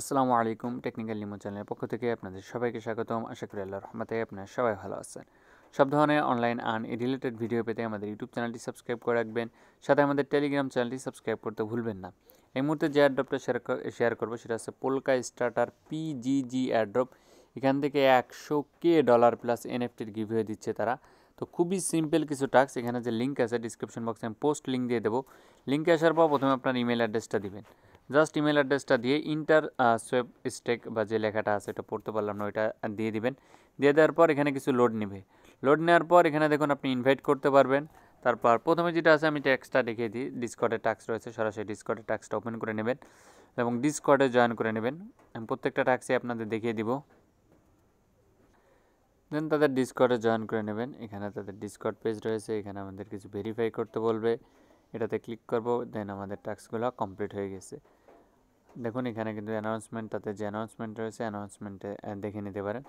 আসসালামু আলাইকুম টেকনিক্যাল নিমো চ্যানেলের পক্ষ থেকে আপনাদের সবাইকে স্বাগতম আশা করি আল্লাহ রহমতে আপনারা সবাই ভালো আছেন সব ধরনের online earn a related video পেতে আমাদের ইউটিউব চ্যানেলটি সাবস্ক্রাইব করে রাখবেন সাথে আমাদের টেলিগ্রাম চ্যানেলটি সাবস্ক্রাইব করতে ভুলবেন না এই মুহূর্তে যে অ্যাড্রপটা শেয়ার শেয়ার করবো সেটা হচ্ছে পোলকা স্টার্টার পিজিজি অ্যাড্রপ এখান থেকে একশো কে ডলার প্লাস এনএফটির গিভওয়ে দিচ্ছে তারা তো খুবই সিম্পল কিছু টাস্ক এখানে যে লিঙ্ক আছে ডিসক্রিপশন বক্সে আমি পোস্ট লিঙ্ক দিয়ে দেবো লিঙ্কে আসার পর প্রথমে আপনার ইমেল অ্যাড্রেসটা দিবেন জাস্ট ইমেল অ্যাড্রেসটা দিয়ে ইন্টার সোয়েব স্টেক বা যে লেখাটা আছে এটা পড়তে পারলাম না ওইটা দিয়ে দিবেন দিয়ে দেওয়ার পর এখানে কিছু লোড নেবে লোড নেওয়ার পর এখানে দেখুন আপনি ইনভাইট করতে পারবেন তারপর প্রথমে যেটা আছে আমি ট্যাক্সটা দেখিয়ে দিই ডিসকর্ডের টাক্স রয়েছে সরাসরি ডিসকর্ডের ট্যাক্সটা ওপেন করে নেবেন এবং ডিসকর্ডে জয়েন করে নেবেন আমি প্রত্যেকটা ট্যাক্সে আপনাদের দেখিয়ে দিব দেন তাদের ডিসকর্ডে জয়েন করে নেবেন এখানে তাদের ডিসকর্ড পেজ রয়েছে এখানে আমাদের কিছু ভেরিফাই করতে বলবে এটাতে ক্লিক করব দেন আমাদের টাস্কগুলো কমপ্লিট হয়ে গেছে দেখুন এখানে কিন্তু অ্যানাউন্সমেন্ট তাতে যে অ্যানাউন্সমেন্ট রয়েছে অ্যানাউন্সমেন্টে দেখে নিতে পারেন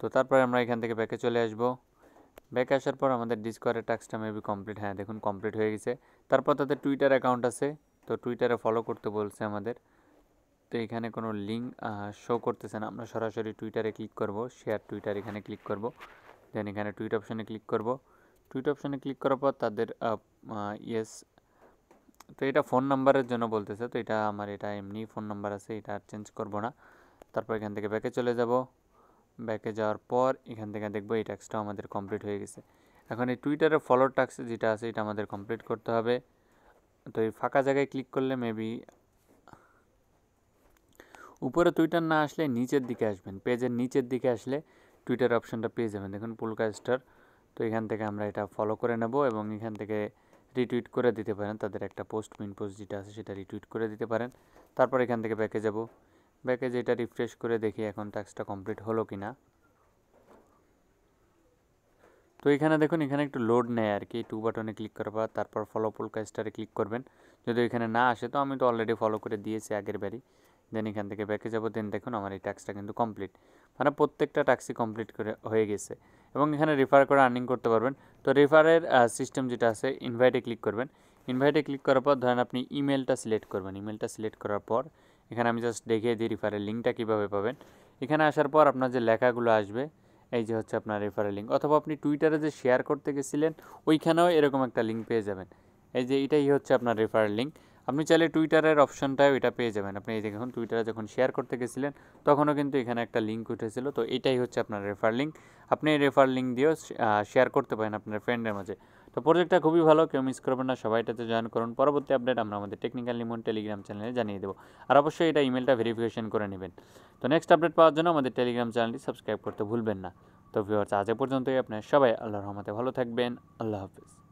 তো তারপরে আমরা এখান থেকে ব্যাকে চলে আসব ব্যাকে আসার পর আমাদের ডিসকোয়ারের টাস্কটা মেবি কমপ্লিট হ্যাঁ দেখুন কমপ্লিট হয়ে গেছে তারপর তাদের টুইটার অ্যাকাউন্ট আছে তো টুইটারে ফলো করতে বলছে আমাদের তো এখানে কোনো লিঙ্ক শো করতেছে না আমরা সরাসরি টুইটারে ক্লিক করব শেয়ার টুইটার এখানে ক্লিক করব দেন এখানে টুইট অপশানে ক্লিক করব টুইট অপশানে ক্লিক করার পর তাদের ইয়েস তো এটা ফোন নাম্বারের জন্য বলতেছে তো এটা আমার এটা এমনি ফোন নাম্বার আছে এটা আর চেঞ্জ করব না তারপর এখান থেকে ব্যাকে চলে যাব ব্যাকে যাওয়ার পর এখান থেকে দেখবো এই টাস্কটাও আমাদের কমপ্লিট হয়ে গেছে এখন এই টুইটারের ফলো টাক্স যেটা আছে এটা আমাদের কমপ্লিট করতে হবে তো এই ফাঁকা জায়গায় ক্লিক করলে মেবি উপরে টুইটার না আসলে নিচের দিকে আসবেন পেজের নিচের দিকে আসলে টুইটার অপশানটা পেয়ে যাবেন দেখুন পুলকাস্টার তো এখান থেকে আমরা এটা ফলো করে নেব এবং এখান থেকে রিটুইট করে দিতে পারেন তাদের একটা পোস্ট মিন পোস্ট যেটা আছে সেটা রিটুইট করে দিতে পারেন তারপর এখান থেকে ব্যাকে যাব ব্যাকে যেটা রিফ্রেশ করে দেখি এখন টাস্কটা কমপ্লিট হলো কি না তো এখানে দেখুন এখানে একটু লোড নেয় আর কি টু বাটনে ক্লিক করবা তারপর ফলো পুল কাজটারে ক্লিক করবেন যদি এখানে না আসে তো আমি তো অলরেডি ফলো করে দিয়েছি আগের বারই দেন এখান থেকে ব্যাকে যাবো দেন দেখুন আমার এই ট্যাক্সটা কিন্তু কমপ্লিট মানে প্রত্যেকটা ট্যাক্সই কমপ্লিট করে হয়ে গেছে এবং এখানে রেফার করে আর্নিং করতে পারবেন তো রেফারের সিস্টেম যেটা আছে ইনভাইটে ক্লিক করবেন ইনভাইটে ক্লিক করার পর ধরেন আপনি ইমেলটা সিলেক্ট করবেন ইমেলটা সিলেক্ট করার পর এখানে আমি জাস্ট দেখিয়ে দিই রেফারের লিঙ্কটা কীভাবে পাবেন এখানে আসার পর আপনার যে লেখাগুলো আসবে এই যে হচ্ছে আপনার রেফারের লিঙ্ক অথবা আপনি টুইটারে যে শেয়ার করতে গেছিলেন ওইখানেও এরকম একটা লিঙ্ক পেয়ে যাবেন এই যে এটাই হচ্ছে আপনার রেফারের লিঙ্ক আপনি চাইলে টুইটারের অপশনটাও এটা পেয়ে যাবেন আপনি এই দেখুন টুইটারে যখন শেয়ার করতে গেছিলেন তখনও কিন্তু এখানে একটা লিঙ্ক উঠেছিল তো এটাই হচ্ছে আপনার রেফার লিঙ্ক আপনি এই রেফার লিঙ্ক দিয়েও শেয়ার করতে পারেন আপনার ফ্রেন্ডের মাঝে তো প্রজেক্টটা খুবই ভালো কেউ মিস করবেন না সবাই এটাতে জয়েন করুন পরবর্তী আপডেট আমরা আমাদের টেকনিক্যাল লিমন টেলিগ্রাম চ্যানেলে জানিয়ে দেবো আর অবশ্যই এটা ইমেলটা ভেরিফিকেশন করে নেবেন তো নেক্সট আপডেট পাওয়ার জন্য আমাদের টেলিগ্রাম চ্যানেলটি সাবস্ক্রাইব করতে ভুলবেন না তো ভিউয়ার্স আজ পর্যন্তই আপনার সবাই আল্লাহ রহমতে ভালো থাকবেন আল্লাহ হাফিজ